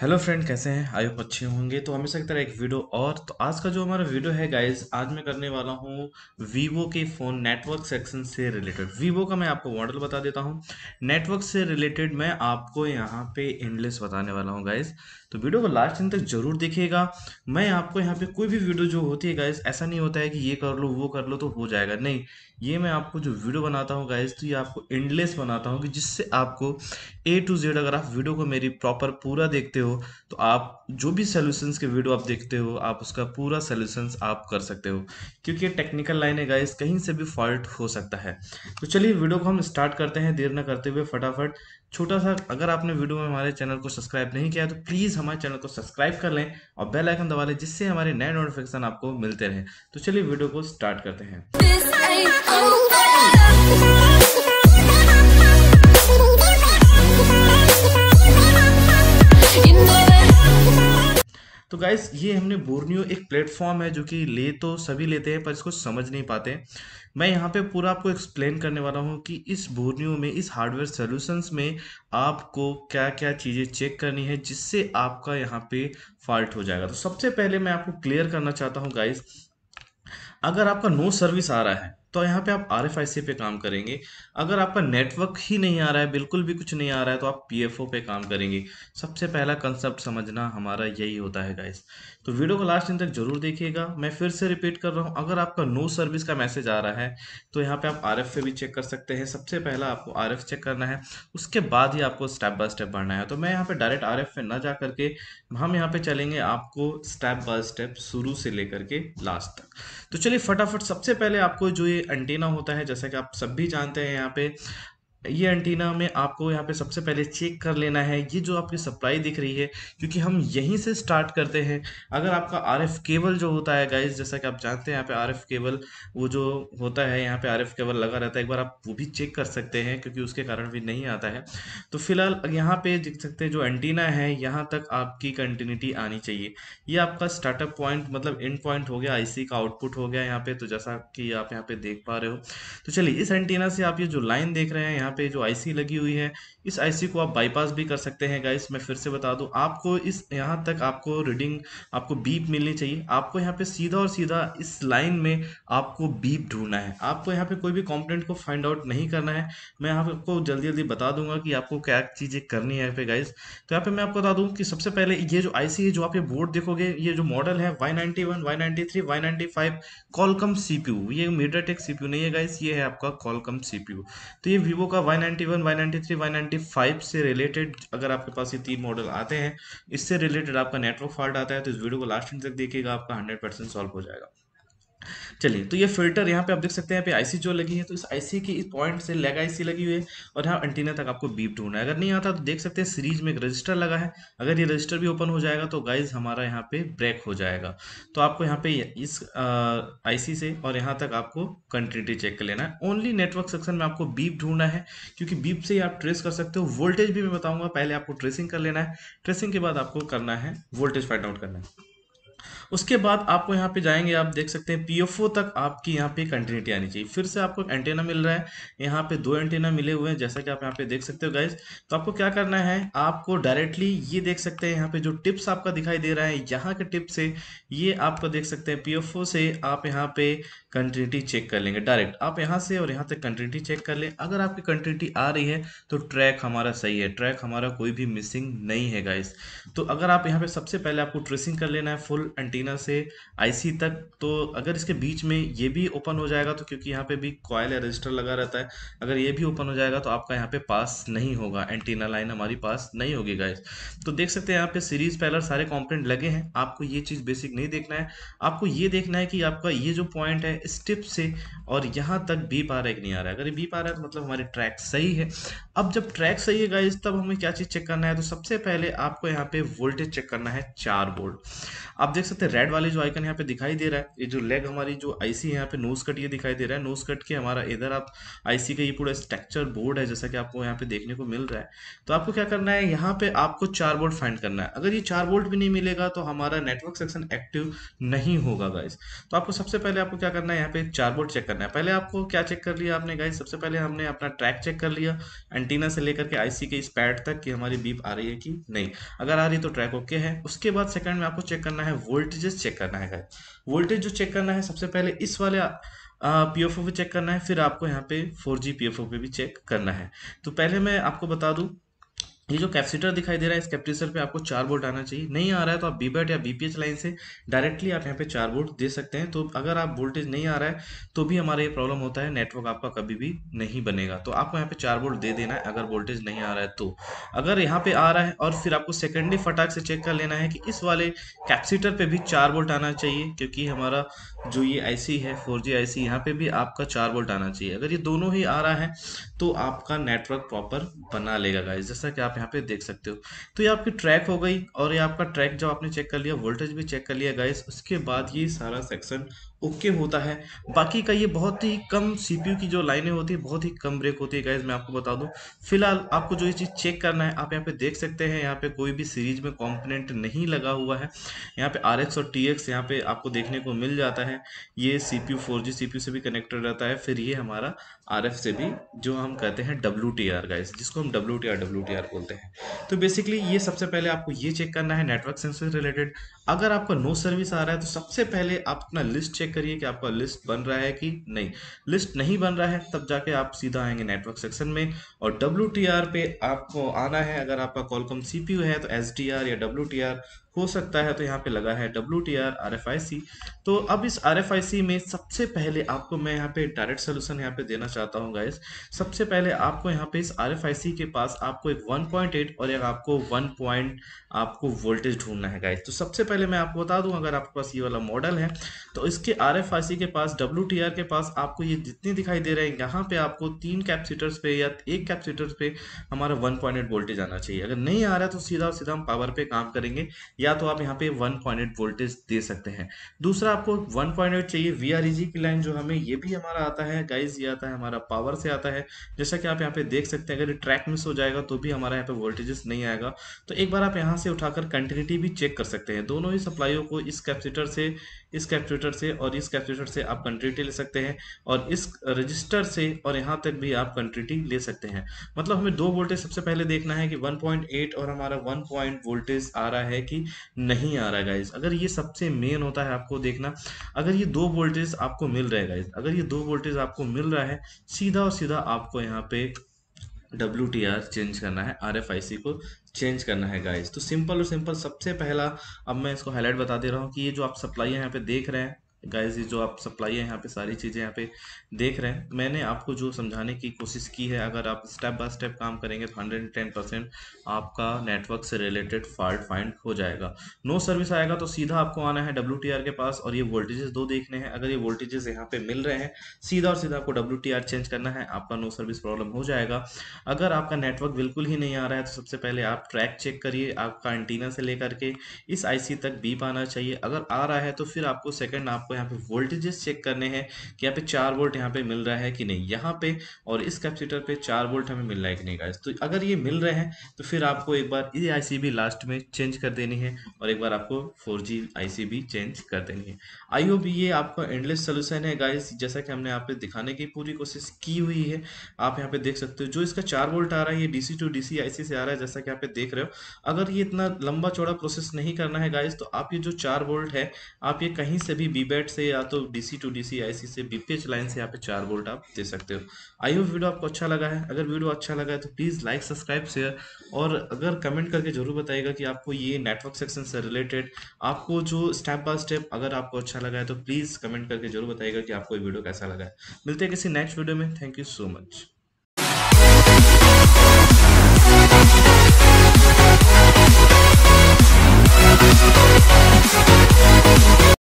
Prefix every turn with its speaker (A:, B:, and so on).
A: Hello friend कैसे हैं I hope अच्छे होंगे तो हमेशा की तरह एक वीडियो और तो आज का जो हमारा वीडियो है गाइज आज मैं करने वाला हूँ वीवो के फ़ोन नेटवर्क सेक्शन से रिलेटेड वीवो का मैं आपको मॉडल बता देता हूँ नेटवर्क से रिलेटेड मैं आपको यहाँ पे एंडलेस बताने वाला हूँ गाइज तो वीडियो को लास्ट दिन तक जरूर देखिएगा मैं आपको यहाँ पे कोई भी वीडियो जो होती है गाइज ऐसा नहीं होता है कि ये कर लो वो कर लो तो हो जाएगा नहीं ये मैं आपको जो वीडियो बनाता हूँ गाइज तो ये आपको एंडलेस बनाता हूँ कि जिससे आपको ए टू जेड अगर आप वीडियो को मेरी प्रॉपर पूरा देखते हो तो आप जो भी सोल्यूशंस के वीडियो आप देखते हो आप उसका पूरा सोल्यूशंस आप कर सकते हो क्योंकि ये टेक्निकल लाइन है गाइज कहीं से भी फॉल्ट हो सकता है तो चलिए वीडियो को हम स्टार्ट करते हैं देर न करते हुए फटाफट छोटा सा अगर आपने वीडियो में हमारे चैनल को सब्सक्राइब नहीं किया तो प्लीज़ हमारे चैनल को सब्सक्राइब कर लें और बेल आइकन दबा लें जिससे हमारे नए नोटिफिकेशन आपको मिलते रहें तो चलिए वीडियो को स्टार्ट करते हैं in the तो गाइस ये हमने बोर्नियो एक प्लेटफॉर्म है जो कि ले तो सभी लेते हैं पर इसको समझ नहीं पाते मैं यहाँ पे पूरा आपको एक्सप्लेन करने वाला हूँ कि इस बोर्नियो में इस हार्डवेयर सोल्यूशंस में आपको क्या क्या चीज़ें चेक करनी है जिससे आपका यहाँ पे फॉल्ट हो जाएगा तो सबसे पहले मैं आपको क्लियर करना चाहता हूँ गाइस अगर आपका नो सर्विस आ रहा है तो यहाँ पे आप आर एफ आई सी पे काम करेंगे अगर आपका नेटवर्क ही नहीं आ रहा है बिल्कुल भी कुछ नहीं आ रहा है तो आप पी एफ ओ पे काम करेंगे सबसे पहला कंसेप्ट समझना हमारा यही होता है गाइस तो वीडियो को लास्ट दिन तक जरूर देखिएगा मैं फिर से रिपीट कर रहा हूँ अगर आपका नो सर्विस का मैसेज आ रहा है तो यहाँ पे आप आर एफ पे भी चेक कर सकते हैं सबसे पहला आपको आर एफ चेक करना है उसके बाद ही आपको स्टेप बाय स्टेप बढ़ना है तो मैं यहाँ पे डायरेक्ट आर एफ पे ना जा करके हम यहाँ पे चलेंगे आपको स्टेप बाय स्टेप शुरू से लेकर के लास्ट तक तो चलिए फटाफट सबसे पहले आपको जो ये एंटीना होता है जैसा कि आप सब भी जानते हैं यहाँ पे ये एंटीना में आपको यहाँ पे सबसे पहले चेक कर लेना है ये जो आपकी सप्लाई दिख रही है क्योंकि हम यहीं से स्टार्ट करते हैं अगर आपका आर एफ केबल जो होता है गाइज जैसा कि आप जानते हैं यहाँ पे आर एफ केबल वो जो होता है यहाँ पे आर एफ केबल लगा रहता है एक बार आप वो भी चेक कर सकते हैं क्योंकि उसके कारण भी नहीं आता है तो फिलहाल यहाँ पे देख सकते हैं जो एंटीना है यहाँ तक आपकी कंटिन्यूटी आनी चाहिए ये आपका स्टार्टअप पॉइंट मतलब इन पॉइंट हो गया आई का आउटपुट हो गया यहाँ पे तो जैसा कि आप यहाँ पे देख पा रहे हो तो चलिए इस एंटीना से आप ये जो लाइन देख रहे हैं यहाँ यहाँ पे जो आईसी लगी हुई है इस आईसी को आप बाईपास भी कर सकते हैं गाइस मैं फिर से बता दूं आपको इस यहाँ तक आपको रीडिंग आपको बीप मिलनी चाहिए आपको यहाँ पे सीधा और सीधा इस लाइन में आपको बीप ढूंढना है आपको यहाँ पे कोई भी कॉम्पोनेंट को फाइंड आउट नहीं करना है मैं यहाँ आपको जल्दी जल्दी बता दूंगा कि आपको क्या चीज़ें करनी है यहाँ पे गाइस तो यहाँ पे मैं आपको बता दूँ कि सबसे पहले ये जो आईसी है जो आप ये बोर्ड देखोगे ये जो मॉडल है Y ninety one Y ninety three Y ninety five Qualcomm CPU ये टेक सीपीयू नहीं है गाइस ये है आपका कॉलकम सीपीयू तो ये वीवो का होगा 191, 193, 195 से रिलेटेड अगर आपके पास ये तीन मॉडल आते हैं इससे रिलेटेड आपका नेटवर्क फॉल्ट आता है तो इस वीडियो को लास्ट तक देखिएगा आपका 100 परसेंट सॉल्व हो जाएगा चलिए तो ये फिल्टर यहाँ पे आप देख सकते हैं यहाँ पे आईसी जो लगी है तो इस आईसी की इस पॉइंट से लेग आईसी लगी हुई है और यहाँ एंटीना तक आपको बीप ढूंढना है अगर नहीं आता तो देख सकते हैं सीरीज में एक रजिस्टर लगा है अगर ये रजिस्टर भी ओपन हो जाएगा तो गाइज हमारा यहाँ पे ब्रेक हो जाएगा तो आपको यहाँ पे इस आई से और यहाँ तक आपको कंटिन्यूटी चेक कर लेना है ओनली नेटवर्क सेक्शन में आपको बीप ढूंढना है क्योंकि बीप से ही आप ट्रेस कर सकते हो वोल्टेज भी मैं बताऊंगा पहले आपको ट्रेसिंग कर लेना है ट्रेसिंग के बाद आपको करना है वोल्टेज फाइंड आउट करना है उसके बाद आपको यहाँ पे जाएंगे आप देख सकते हैं पीएफओ तक आपकी यहाँ पे कंटिन्यूटी आनी चाहिए फिर से आपको एंटेना मिल रहा है यहाँ पे दो एंटेना मिले हुए हैं जैसा कि आप यहाँ पे देख सकते हो गाइज तो आपको क्या करना है आपको डायरेक्टली ये देख सकते हैं यहाँ पे जो टिप्स आपका दिखाई दे रहा है यहाँ के टिप से ये आपको देख सकते हैं पी से आप यहाँ पे कंटिन्यूटी चेक कर लेंगे डायरेक्ट आप यहाँ से और यहाँ तक कंटिन्यूटी चेक कर लें अगर आपकी कंटिन्यूटी आ रही है तो ट्रैक हमारा सही है ट्रैक हमारा कोई भी मिसिंग नहीं है गाइस तो अगर आप यहाँ पे सबसे पहले आपको ट्रेसिंग कर लेना है फुल एंटीना से आईसी तक तो अगर इसके बीच में ये भी ओपन हो जाएगा तो क्योंकि यहाँ पे भी कॉयल या रजिस्टर लगा रहता है अगर ये भी ओपन हो जाएगा तो आपका यहाँ पे पास नहीं होगा एंटीना लाइन हमारी पास नहीं होगी गाइस तो देख सकते हैं यहाँ पे सीरीज पैलर सारे कॉम्पोनेंट लगे हैं आपको ये चीज़ बेसिक नहीं देखना है आपको ये देखना है कि आपका ये जो पॉइंट है स्टिप से और यहाँ तक बी पा रहा है कि नहीं आ रहा है अगर ये बी पा रहा है तो मतलब हमारे ट्रैक सही है अब जब ट्रैक सही है गाइज तब हमें क्या चीज़ चेक करना है तो सबसे पहले आपको यहाँ पे वोल्टेज चेक करना है चार बोल्ट आप देख सकते हैं रेड वाले जो आइकन यहाँ पे दिखाई दे रहा है ये जो लेग हमारी जो आईसी है यहाँ पे नोज कट ये दिखाई दे रहा है नोज कट के हमारा इधर आप आईसी का ये पूरा स्ट्रक्चर बोर्ड है जैसा कि आपको यहाँ पे देखने को मिल रहा है तो आपको क्या करना है यहाँ पे आपको चार बोल्ट फाइंड करना है अगर ये चार बोल्ट भी नहीं मिलेगा तो हमारा नेटवर्क सेक्शन एक्टिव नहीं होगा गाइज तो आपको सबसे पहले आपको क्या करना है यहाँ पे चार बोल्ट चेक करना है पहले आपको क्या चेक कर लिया आपने गाइज सबसे पहले हमने अपना ट्रैक चेक कर लिया एंटीना से लेकर के आईसी के इस पैड तक कि हमारी बीप आ रही है कि नहीं अगर आ रही तो ट्रैक ओके है उसके बाद सेकंड में आपको चेक करना है वोल्टेजेस चेक करना है वोल्टेज जो चेक करना है सबसे पहले इस वाले पी एफ ओ पे चेक करना है फिर आपको यहाँ पे four G P F O पे भी चेक करना है तो पहले मैं आपको बता दूँ ये जो कैपेसिटर दिखाई दे रहा है इस कैपेसिटर पे आपको चार वोल्ट आना चाहिए नहीं आ रहा है तो आप बीबेट या बीपीएच लाइन से डायरेक्टली आप यहाँ पे चार वोल्ट दे सकते हैं तो अगर आप वोल्टेज नहीं आ रहा है तो भी हमारा ये प्रॉब्लम होता है नेटवर्क आपका कभी भी नहीं बनेगा तो आपको यहाँ पे चार वोल्ट दे देना है अगर वोल्टेज नहीं आ रहा है तो अगर यहाँ पे आ रहा है और फिर आपको सेकेंडली फटाक से चेक कर लेना है कि इस वाले कैप्सीटर पर भी चार वोल्ट आना चाहिए क्योंकि हमारा जो ये आई है फोर जी आई सी यहाँ पे भी आपका चार वोल्ट आना चाहिए अगर ये दोनों ही आ रहा है तो आपका नेटवर्क प्रॉपर बना लेगा जैसा कि आप यहाँ पे देख सकते हो तो ये आपकी ट्रैक हो गई और ये आपका ट्रैक जो आपने चेक कर लिया वोल्टेज भी चेक कर लिया गाइस उसके बाद ये सारा सेक्शन ओके होता है बाकी का ये बहुत ही कम सीपीयू की जो लाइनें होती है बहुत ही कम ब्रेक होती है गाइस मैं आपको बता दूं फिलहाल आपको जो ये चीज़ चेक करना है आप यहाँ पे देख सकते हैं यहाँ पे कोई भी सीरीज में कॉम्पोनेंट नहीं लगा हुआ है यहाँ पे आर और टी एक्स यहाँ पे आपको देखने को मिल जाता है ये सी पी यू से भी कनेक्टेड रहता है फिर ये हमारा आर से भी जो हम कहते हैं डब्ल्यू टी गाइस जिसको हम डब्ल्यू टी बोलते हैं सकते हैं तो बेसिकली ये सबसे पहले आपको ये चेक करना है नेटवर्क सेंसर रिलेटेड अगर आपका नो सर्विस आ रहा है तो सबसे पहले आप अपना लिस्ट चेक करिए कि आपका लिस्ट बन रहा है कि नहीं लिस्ट नहीं बन रहा है तब जाके आप सीधा आएंगे नेटवर्क सेक्शन में और डब्ल्यू पे आपको आना है अगर आपका कॉलकॉम सी है तो एस या डब्ल्यू हो सकता है तो यहाँ पे लगा है W T R R F I C तो अब इस आर एफ आई सी में सबसे पहले आपको मैं यहाँ पे डायरेक्ट सोल्यूशन यहाँ पे देना चाहता हूँ गाइस सबसे पहले आपको यहाँ पे इस आर एफ आई सी के पास आपको एक 1.8 और एक आपको 1. आपको वोल्टेज ढूंढना है गाइस तो सबसे पहले पहले मैं आपको बता दूं अगर आपके पास ये वाला मॉडल है तो इसके आर एफ के पास डब्ल्यू के पास आपको ये जितने दिखाई दे रहे हैं यहाँ पे आपको तीन कैपेसिटर्स पे या एक कैपेसिटर्स पे हमारा वन पॉइंट वोल्टेज आना चाहिए अगर नहीं आ रहा है तो सीधा सीधा हम पावर पे काम करेंगे या तो आप यहाँ पे वन पॉइंट वोल्टेज दे सकते हैं दूसरा आपको वन पॉइंट चाहिए वी e की लाइन जो हमें ये भी हमारा आता है गाइज ये आता है हमारा पावर से आता है जैसा कि आप यहाँ पे देख सकते हैं अगर ट्रैक मिस हो जाएगा तो भी हमारा यहाँ पे वोल्टेजेस नहीं आएगा तो एक बार आप यहाँ से उठाकर कंटिन्यूटी भी चेक कर सकते हैं दोनों दोनों ही सप्लाइयों को इस कैपेसिटर से इस कैपेसिटर से और इस कैपेसिटर से आप कंट्रीटी ले सकते हैं और इस रजिस्टर से और यहाँ तक भी आप कंट्रीटी ले सकते हैं मतलब हमें दो वोल्टेज सबसे पहले देखना है कि 1.8 और हमारा 1 पॉइंट वोल्टेज आ रहा है कि नहीं आ रहा है गाइज अगर ये सबसे मेन होता है आपको देखना अगर ये दो वोल्टेज आपको मिल रहा है गाइज अगर ये दो वोल्टेज आपको मिल रहा है सीधा और सीधा आपको यहाँ पे डब्ल्यू टी आर चेंज करना है आर एफ आई सी को चेंज करना है गाइज तो सिंपल और सिंपल सबसे पहला अब मैं इसको हाईलाइट बता दे रहा हूँ कि ये जो आप सप्लाई यहाँ पे देख रहे हैं गाइस ये जो आप सप्लाई है यहाँ पे सारी चीज़ें यहाँ पे देख रहे हैं मैंने आपको जो समझाने की कोशिश की है अगर आप स्टेप बाय स्टेप काम करेंगे तो हंड्रेड टेन परसेंट आपका नेटवर्क से रिलेटेड फॉल्ट फाइंड हो जाएगा नो सर्विस आएगा तो सीधा आपको आना है डब्ल्यू के पास और ये वोल्टेजेस दो देखने हैं अगर ये वोल्टेजेस यहाँ पे मिल रहे हैं सीधा और सीधा आपको डब्ल्यू चेंज करना है आपका नो सर्विस प्रॉब्लम हो जाएगा अगर आपका नेटवर्क बिल्कुल ही नहीं आ रहा है तो सबसे पहले आप ट्रैक चेक करिए आपका एंटीना से लेकर के इस सी तक बीप आना चाहिए अगर आ रहा है तो फिर आपको सेकेंड आप आपको यहाँ पे वोल्टेजेस चेक करने हैं कि यहाँ पे चार वोल्ट यहाँ पे मिल रहा है कि नहीं यहाँ पे और इस कैपेसिटर पे चार वोल्ट हमें मिल रहा है कि नहीं गाइस तो अगर ये मिल रहे हैं तो फिर आपको एक बार ये आई लास्ट में चेंज कर देनी है और एक बार आपको फोर जी चेंज कर देनी है आई होप ये आपका एंडलेस सोल्यूशन है गाइस जैसा कि हमने यहाँ पे दिखाने की पूरी कोशिश की हुई है आप यहाँ पे देख सकते हो जो इसका चार वोल्ट आ रहा है ये डीसी टू डीसी आईसी से आ रहा है जैसा कि आप देख रहे हो अगर ये इतना लंबा चौड़ा प्रोसेस नहीं करना है गाइस तो आप ये जो चार वोल्ट है आप ये कहीं से भी बीबेड साइड से या तो डीसी टू डीसी आईसी से बीपीएच लाइन से यहाँ पे चार वोल्ट आप दे सकते हो आई होप वीडियो आपको अच्छा लगा है अगर वीडियो अच्छा लगा है तो प्लीज़ लाइक सब्सक्राइब शेयर और अगर कमेंट करके जरूर बताएगा कि आपको ये नेटवर्क सेक्शन से रिलेटेड आपको जो स्टेप बाय स्टेप अगर आपको अच्छा लगा है तो प्लीज़ कमेंट करके जरूर बताएगा कि आपको ये वीडियो कैसा लगा है मिलते हैं किसी नेक्स्ट वीडियो में थैंक यू सो मच